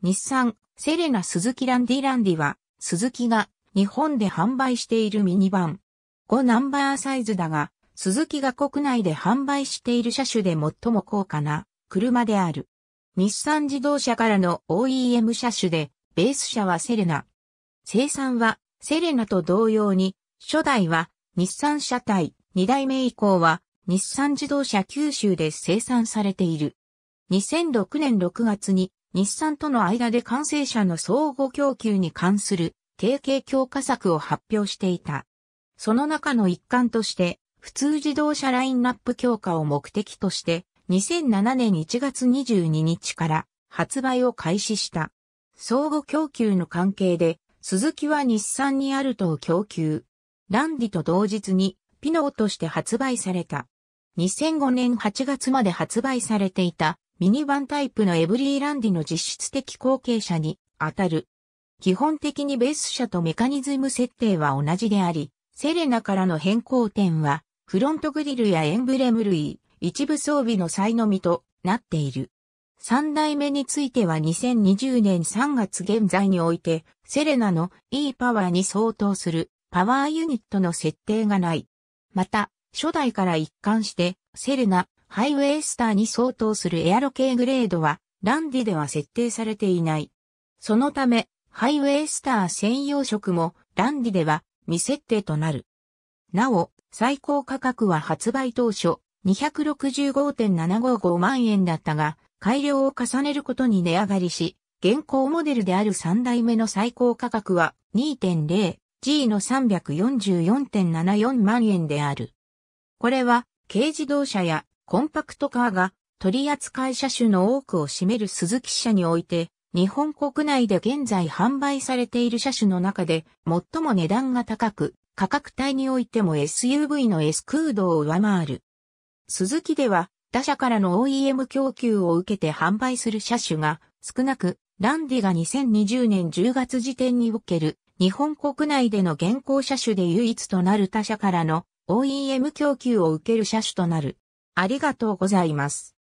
日産、セレナ鈴木ランディランディは、鈴木が日本で販売しているミニバン。5ナンバーサイズだが、鈴木が国内で販売している車種で最も高価な車である。日産自動車からの OEM 車種で、ベース車はセレナ。生産はセレナと同様に、初代は日産車体、2代目以降は日産自動車九州で生産されている。2006年6月に日産との間で完成車の相互供給に関する提携強化策を発表していた。その中の一環として、普通自動車ラインナップ強化を目的として、2007年1月22日から発売を開始した。相互供給の関係で、鈴木は日産にアルトを供給。ランディと同日にピノーとして発売された。2005年8月まで発売されていたミニバンタイプのエブリーランディの実質的後継者に当たる。基本的にベース車とメカニズム設定は同じであり、セレナからの変更点は、フロントグリルやエンブレム類、一部装備の際のみとなっている。三代目については2020年3月現在において、セレナの E パワーに相当するパワーユニットの設定がない。また、初代から一貫して、セレナハイウェイスターに相当するエアロ系グレードは、ランディでは設定されていない。そのため、ハイウェイスター専用色も、ランディでは未設定となる。なお、最高価格は発売当初、265.755万円だったが、改良を重ねることに値上がりし、現行モデルである3代目の最高価格は 2.0G の344.74万円である。これは軽自動車やコンパクトカーが取扱車種の多くを占める鈴木車において、日本国内で現在販売されている車種の中で最も値段が高く、価格帯においても SUV の S 空ドを上回る。鈴木では、他社からの OEM 供給を受けて販売する車種が少なく、ランディが2020年10月時点における日本国内での現行車種で唯一となる他社からの OEM 供給を受ける車種となる。ありがとうございます。